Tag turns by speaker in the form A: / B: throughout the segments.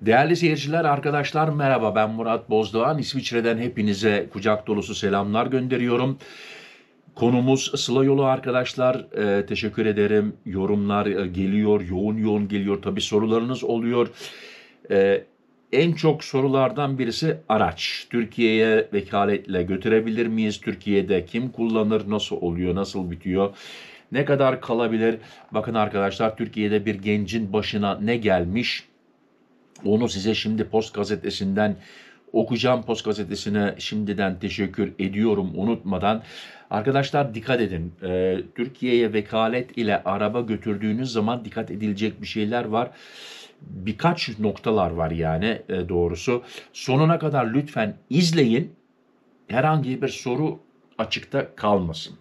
A: Değerli seyirciler, arkadaşlar merhaba ben Murat Bozdoğan. İsviçre'den hepinize kucak dolusu selamlar gönderiyorum. Konumuz Sıla Yolu arkadaşlar. Ee, teşekkür ederim. Yorumlar e, geliyor, yoğun yoğun geliyor. Tabii sorularınız oluyor. Ee, en çok sorulardan birisi araç. Türkiye'ye vekaletle götürebilir miyiz? Türkiye'de kim kullanır? Nasıl oluyor? Nasıl bitiyor? Ne kadar kalabilir? Bakın arkadaşlar Türkiye'de bir gencin başına ne gelmiş? Onu size şimdi Post Gazetesi'nden okuyacağım. Post Gazetesi'ne şimdiden teşekkür ediyorum unutmadan. Arkadaşlar dikkat edin. Ee, Türkiye'ye vekalet ile araba götürdüğünüz zaman dikkat edilecek bir şeyler var. Birkaç noktalar var yani e, doğrusu. Sonuna kadar lütfen izleyin. Herhangi bir soru açıkta kalmasın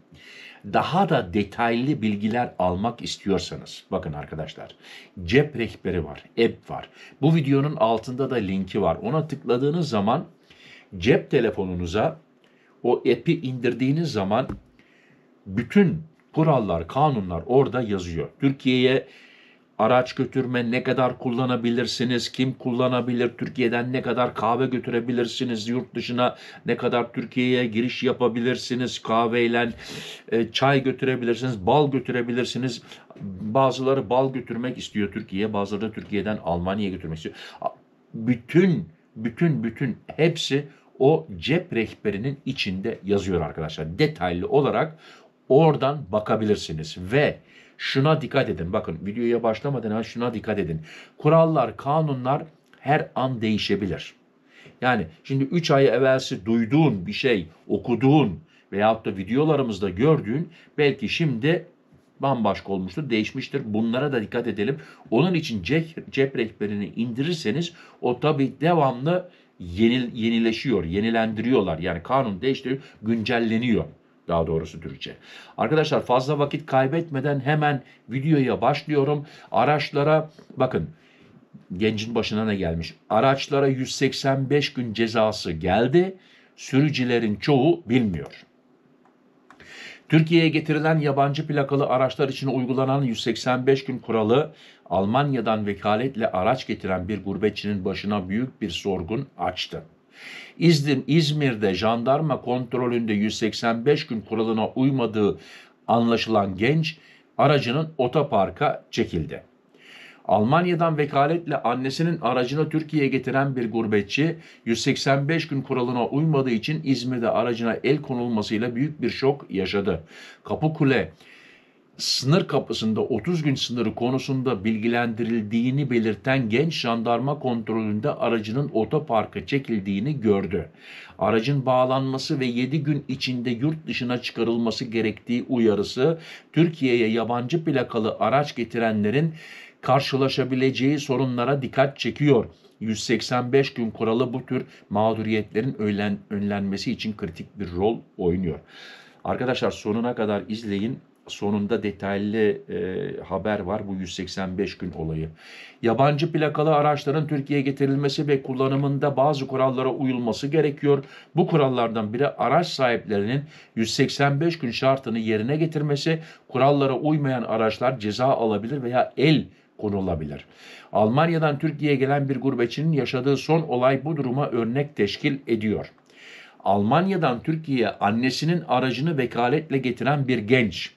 A: daha da detaylı bilgiler almak istiyorsanız bakın arkadaşlar cep rehberi var, app var. Bu videonun altında da linki var. Ona tıkladığınız zaman cep telefonunuza o app'i indirdiğiniz zaman bütün kurallar, kanunlar orada yazıyor. Türkiye'ye araç götürme ne kadar kullanabilirsiniz, kim kullanabilir, Türkiye'den ne kadar kahve götürebilirsiniz, yurt dışına ne kadar Türkiye'ye giriş yapabilirsiniz, kahveyle e, çay götürebilirsiniz, bal götürebilirsiniz. Bazıları bal götürmek istiyor Türkiye'ye, bazıları da Türkiye'den Almanya'ya götürmek istiyor. Bütün, bütün, bütün hepsi o cep rehberinin içinde yazıyor arkadaşlar. Detaylı olarak oradan bakabilirsiniz ve Şuna dikkat edin. Bakın videoya başlamadan ha şuna dikkat edin. Kurallar, kanunlar her an değişebilir. Yani şimdi 3 ay evvelsi duyduğun bir şey, okuduğun veyahut da videolarımızda gördüğün belki şimdi bambaşka olmuştur, değişmiştir. Bunlara da dikkat edelim. Onun için cep, cep rehberini indirirseniz o tabi devamlı yenil, yenileşiyor, yenilendiriyorlar. Yani kanun değiştiriyor, güncelleniyor. Daha doğrusu Türkçe. Arkadaşlar fazla vakit kaybetmeden hemen videoya başlıyorum. Araçlara bakın gencin başına ne gelmiş? Araçlara 185 gün cezası geldi. Sürücülerin çoğu bilmiyor. Türkiye'ye getirilen yabancı plakalı araçlar için uygulanan 185 gün kuralı Almanya'dan vekaletle araç getiren bir gurbetçinin başına büyük bir sorgun açtı. İzmir, İzmir'de jandarma kontrolünde 185 gün kuralına uymadığı anlaşılan genç aracının otoparka çekildi. Almanya'dan vekaletle annesinin aracını Türkiye'ye getiren bir gurbetçi 185 gün kuralına uymadığı için İzmir'de aracına el konulmasıyla büyük bir şok yaşadı. Kapıkule sınır kapısında 30 gün sınırı konusunda bilgilendirildiğini belirten genç jandarma kontrolünde aracının otoparka çekildiğini gördü. Aracın bağlanması ve 7 gün içinde yurt dışına çıkarılması gerektiği uyarısı Türkiye'ye yabancı plakalı araç getirenlerin karşılaşabileceği sorunlara dikkat çekiyor. 185 gün kuralı bu tür mağduriyetlerin önlenmesi için kritik bir rol oynuyor. Arkadaşlar sonuna kadar izleyin sonunda detaylı e, haber var bu 185 gün olayı. Yabancı plakalı araçların Türkiye'ye getirilmesi ve kullanımında bazı kurallara uyulması gerekiyor. Bu kurallardan biri araç sahiplerinin 185 gün şartını yerine getirmesi, kurallara uymayan araçlar ceza alabilir veya el konulabilir. Almanya'dan Türkiye'ye gelen bir gurbetçinin yaşadığı son olay bu duruma örnek teşkil ediyor. Almanya'dan Türkiye'ye annesinin aracını vekaletle getiren bir genç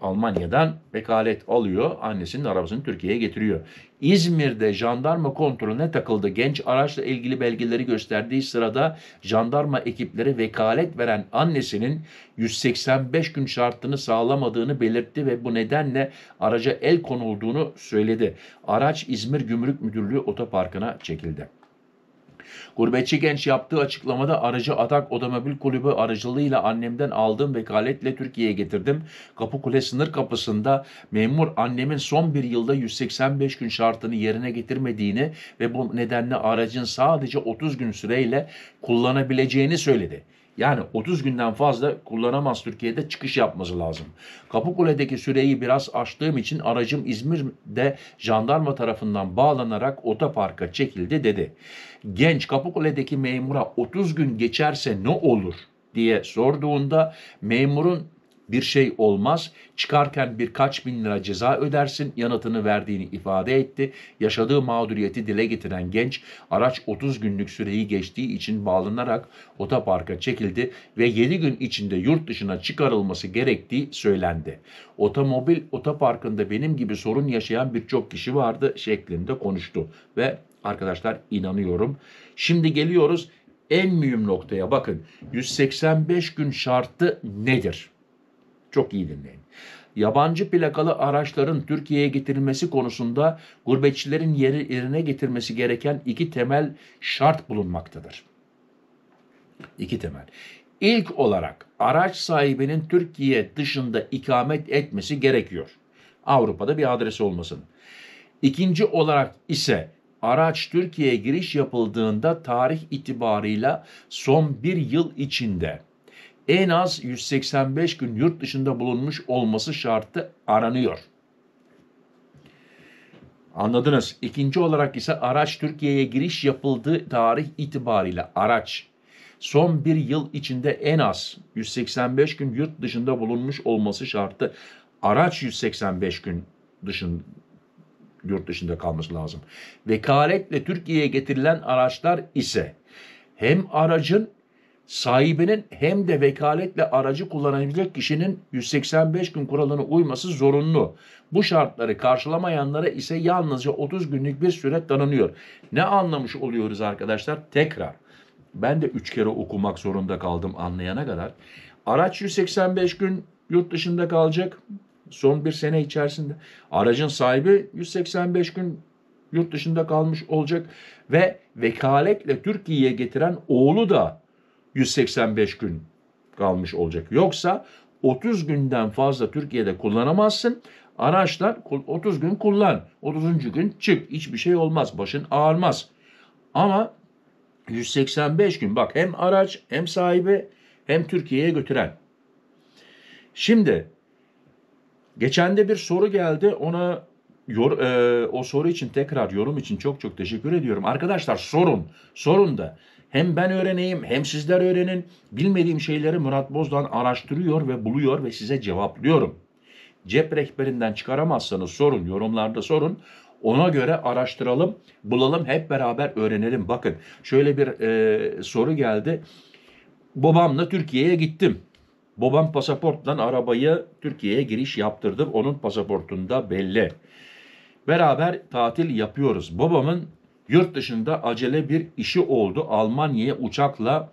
A: Almanya'dan vekalet alıyor. Annesinin arabasını Türkiye'ye getiriyor. İzmir'de jandarma kontrolüne takıldı. Genç araçla ilgili belgeleri gösterdiği sırada jandarma ekipleri vekalet veren annesinin 185 gün şartını sağlamadığını belirtti ve bu nedenle araca el konulduğunu söyledi. Araç İzmir Gümrük Müdürlüğü otoparkına çekildi. Gurbetçi genç yaptığı açıklamada aracı Atak Otomobil Kulübü aracılığıyla annemden aldığım vekaletle Türkiye'ye getirdim. Kapıkule sınır kapısında memur annemin son bir yılda 185 gün şartını yerine getirmediğini ve bu nedenle aracın sadece 30 gün süreyle kullanabileceğini söyledi. Yani 30 günden fazla kullanamaz Türkiye'de çıkış yapması lazım. Kapıkule'deki süreyi biraz aştığım için aracım İzmir'de jandarma tarafından bağlanarak otoparka çekildi dedi. Genç Kapıkule'deki memura 30 gün geçerse ne olur diye sorduğunda memurun bir şey olmaz. Çıkarken birkaç bin lira ceza ödersin yanıtını verdiğini ifade etti. Yaşadığı mağduriyeti dile getiren genç araç 30 günlük süreyi geçtiği için bağlanarak otoparka çekildi ve 7 gün içinde yurt dışına çıkarılması gerektiği söylendi. Otomobil otoparkında benim gibi sorun yaşayan birçok kişi vardı şeklinde konuştu ve arkadaşlar inanıyorum. Şimdi geliyoruz en mühim noktaya bakın 185 gün şartı nedir? Çok iyi dinleyin. Yabancı plakalı araçların Türkiye'ye getirilmesi konusunda gurbetçilerin yeri, yerine getirmesi gereken iki temel şart bulunmaktadır. İki temel. İlk olarak araç sahibinin Türkiye dışında ikamet etmesi gerekiyor. Avrupa'da bir adresi olmasın. İkinci olarak ise araç Türkiye'ye giriş yapıldığında tarih itibarıyla son bir yıl içinde en az 185 gün yurt dışında bulunmuş olması şartı aranıyor. Anladınız. İkinci olarak ise araç Türkiye'ye giriş yapıldığı tarih itibariyle araç son bir yıl içinde en az 185 gün yurt dışında bulunmuş olması şartı araç 185 gün dışın yurt dışında kalması lazım. Vekaletle Türkiye'ye getirilen araçlar ise hem aracın sahibinin hem de vekaletle aracı kullanabilecek kişinin 185 gün kuralına uyması zorunlu. Bu şartları karşılamayanlara ise yalnızca 30 günlük bir süre tanınıyor. Ne anlamış oluyoruz arkadaşlar? Tekrar. Ben de 3 kere okumak zorunda kaldım anlayana kadar. Araç 185 gün yurt dışında kalacak son bir sene içerisinde. Aracın sahibi 185 gün yurt dışında kalmış olacak ve vekaletle Türkiye'ye getiren oğlu da 185 gün kalmış olacak. Yoksa 30 günden fazla Türkiye'de kullanamazsın. Araçlar 30 gün kullan. 30. gün çık. Hiçbir şey olmaz. Başın ağarmaz. Ama 185 gün bak hem araç hem sahibi hem Türkiye'ye götüren. Şimdi geçen de bir soru geldi. Ona yor, e, o soru için tekrar yorum için çok çok teşekkür ediyorum. Arkadaşlar sorun. Sorun da hem ben öğreneyim hem sizler öğrenin. Bilmediğim şeyleri Murat Bozdan araştırıyor ve buluyor ve size cevaplıyorum. Cep rehberinden çıkaramazsanız sorun, yorumlarda sorun. Ona göre araştıralım, bulalım, hep beraber öğrenelim. Bakın şöyle bir e, soru geldi. Babamla Türkiye'ye gittim. Babam pasaporttan arabayı Türkiye'ye giriş yaptırdım. Onun pasaportunda belli. Beraber tatil yapıyoruz. Babamın Yurt dışında acele bir işi oldu. Almanya'ya uçakla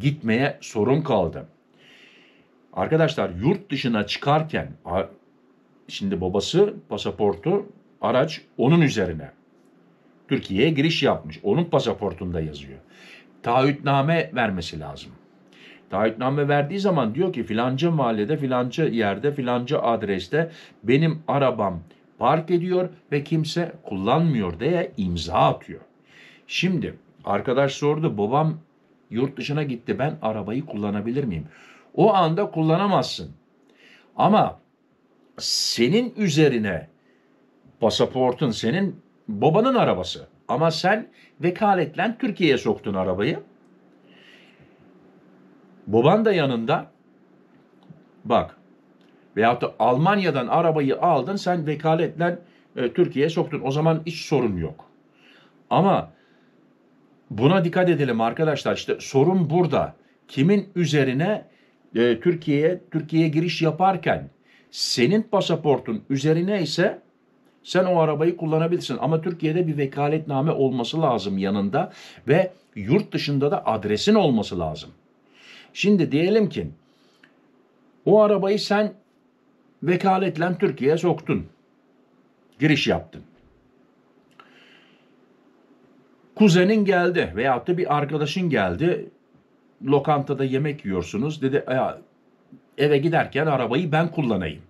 A: gitmeye sorun kaldı. Arkadaşlar yurt dışına çıkarken şimdi babası pasaportu araç onun üzerine. Türkiye'ye giriş yapmış. Onun pasaportunda yazıyor. Taahhütname vermesi lazım. Taahhütname verdiği zaman diyor ki filanca mahallede filanca yerde filanca adreste benim arabam park ediyor ve kimse kullanmıyor diye imza atıyor. Şimdi arkadaş sordu babam yurt dışına gitti ben arabayı kullanabilir miyim? O anda kullanamazsın. Ama senin üzerine pasaportun senin babanın arabası. Ama sen vekaletlen Türkiye'ye soktun arabayı. Baban da yanında. Bak Veyahut da Almanya'dan arabayı aldın sen vekaletle e, Türkiye'ye soktun. O zaman hiç sorun yok. Ama buna dikkat edelim arkadaşlar. işte sorun burada. Kimin üzerine e, Türkiye'ye Türkiye'ye giriş yaparken senin pasaportun üzerine ise sen o arabayı kullanabilirsin ama Türkiye'de bir vekaletname olması lazım yanında ve yurt dışında da adresin olması lazım. Şimdi diyelim ki o arabayı sen vekaletle Türkiye'ye soktun. Giriş yaptın. Kuzenin geldi veyahut da bir arkadaşın geldi. Lokantada yemek yiyorsunuz. Dedi ya eve giderken arabayı ben kullanayım.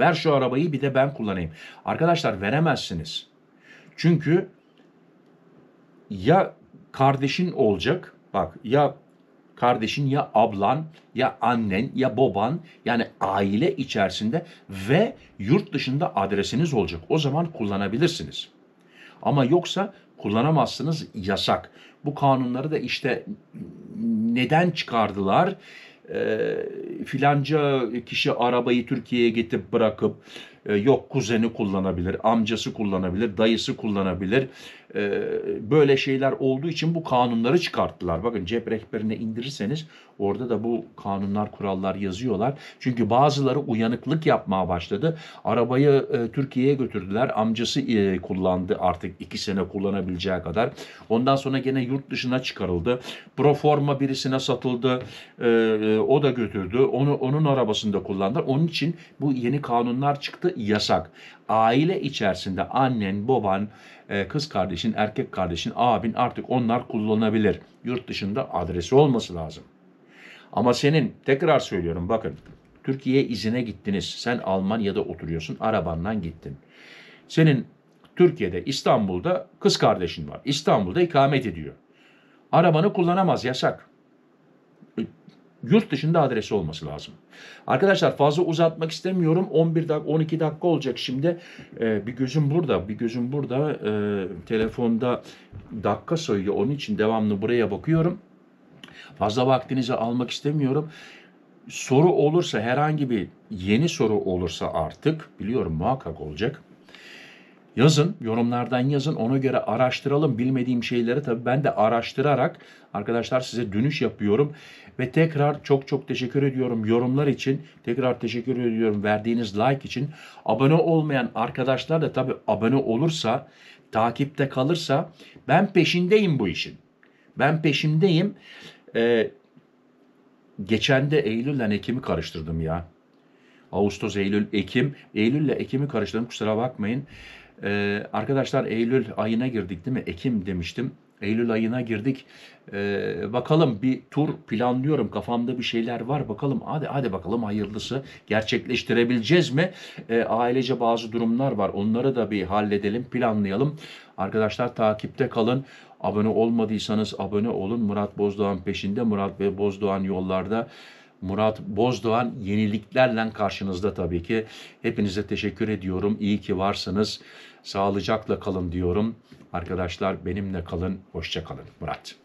A: Ver şu arabayı bir de ben kullanayım. Arkadaşlar veremezsiniz. Çünkü ya kardeşin olacak bak ya kardeşin ya ablan ya annen ya baban yani aile içerisinde ve yurt dışında adresiniz olacak. O zaman kullanabilirsiniz. Ama yoksa kullanamazsınız yasak. Bu kanunları da işte neden çıkardılar? E, filanca kişi arabayı Türkiye'ye getirip bırakıp e, yok kuzeni kullanabilir, amcası kullanabilir, dayısı kullanabilir, ee, böyle şeyler olduğu için bu kanunları çıkarttılar. Bakın cep rehberine indirirseniz orada da bu kanunlar, kurallar yazıyorlar. Çünkü bazıları uyanıklık yapmaya başladı. Arabayı e, Türkiye'ye götürdüler. Amcası e, kullandı artık iki sene kullanabileceği kadar. Ondan sonra gene yurt dışına çıkarıldı. Proforma birisine satıldı. Ee, e, o da götürdü. Onu onun arabasında kullandılar. Onun için bu yeni kanunlar çıktı yasak aile içerisinde annen, baban, e, kız kardeşin, erkek kardeşin, abin artık onlar kullanabilir. Yurt dışında adresi olması lazım. Ama senin tekrar söylüyorum bakın Türkiye izine gittiniz. Sen Almanya'da oturuyorsun arabandan gittin. Senin Türkiye'de İstanbul'da kız kardeşin var. İstanbul'da ikamet ediyor. Arabanı kullanamaz yasak yurt dışında adresi olması lazım. Arkadaşlar fazla uzatmak istemiyorum. 11 dakika 12 dakika olacak şimdi. Ee, bir gözüm burada, bir gözüm burada. Ee, telefonda dakika sayıyor. Onun için devamlı buraya bakıyorum. Fazla vaktinizi almak istemiyorum soru olursa herhangi bir yeni soru olursa artık biliyorum muhakkak olacak yazın, yorumlardan yazın. Ona göre araştıralım. Bilmediğim şeyleri tabii ben de araştırarak arkadaşlar size dönüş yapıyorum. Ve tekrar çok çok teşekkür ediyorum yorumlar için. Tekrar teşekkür ediyorum verdiğiniz like için. Abone olmayan arkadaşlar da tabii abone olursa, takipte kalırsa ben peşindeyim bu işin. Ben peşindeyim. Ee, geçen de Eylül ile Ekim'i karıştırdım ya. Ağustos, Eylül, Ekim. Eylül ile Ekim'i karıştırdım kusura bakmayın. Ee, arkadaşlar Eylül ayına girdik değil mi? Ekim demiştim. Eylül ayına girdik. Ee, bakalım bir tur planlıyorum. Kafamda bir şeyler var. Bakalım hadi hadi bakalım hayırlısı gerçekleştirebileceğiz mi? Ee, ailece bazı durumlar var. Onları da bir halledelim, planlayalım. Arkadaşlar takipte kalın. Abone olmadıysanız abone olun. Murat Bozdoğan peşinde. Murat ve Bozdoğan yollarda. Murat Bozdoğan yeniliklerle karşınızda tabii ki. Hepinize teşekkür ediyorum. İyi ki varsınız. Sağlıcakla kalın diyorum. Arkadaşlar benimle kalın. Hoşça kalın. Murat.